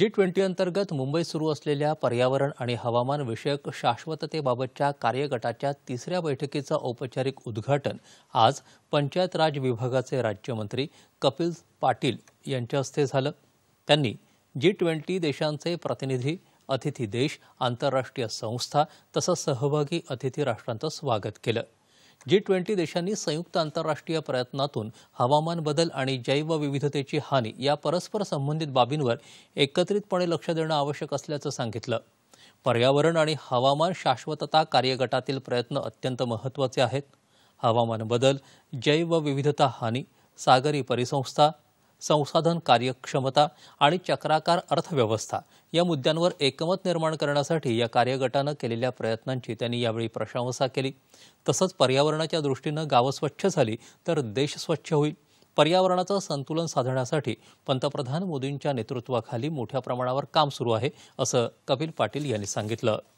G twenty अंतर्गत मुंबई सुरू असलेल्या पर्यावरण आणि हवामान विषयक शाश्वततेबाबतच्या कार्यगटाच्या तिसऱ्या बैठकीचं औपचारिक उद्घाटन आज पंचायत राज विभागाचे राज्यमंत्री कपिल पाटील यांच्या हस्ते झालं त्यांनी जी ट्वेंटी देशांचे प्रतिनिधी अतिथी देश आंतरराष्ट्रीय संस्था तसंच सहभागी अतिथी राष्ट्रांचं स्वागत केलं जी ट्वेंटी देशांनी संयुक्त आंतरराष्ट्रीय प्रयत्नातून हवामान बदल आणि जैवविविधतेची हानी या परस्पर संबंधित बाबींवर एकत्रितपणे लक्ष देणं आवश्यक असल्याचं सांगितलं पर्यावरण आणि हवामान शाश्वतता कार्यगटातील प्रयत्न अत्यंत महत्त्वाचे आहेत हवामान बदल जैवविविधता हानी सागरी परिसंस्था संसाधन कार्यक्षमता आणि चक्राकार अर्थव्यवस्था या मुद्द्यांवर एकमत निर्माण करण्यासाठी या कार्यगटानं केलेल्या प्रयत्नांची त्यांनी यावेळी प्रशंसा केली तसंच पर्यावरणाच्या दृष्टीनं गावं स्वच्छ झाली तर देश स्वच्छ होईल पर्यावरणाचं संतुलन साधण्यासाठी पंतप्रधान मोदींच्या नेतृत्वाखाली मोठ्या प्रमाणावर काम सुरू आहे असं कपिल पाटील यांनी सांगितलं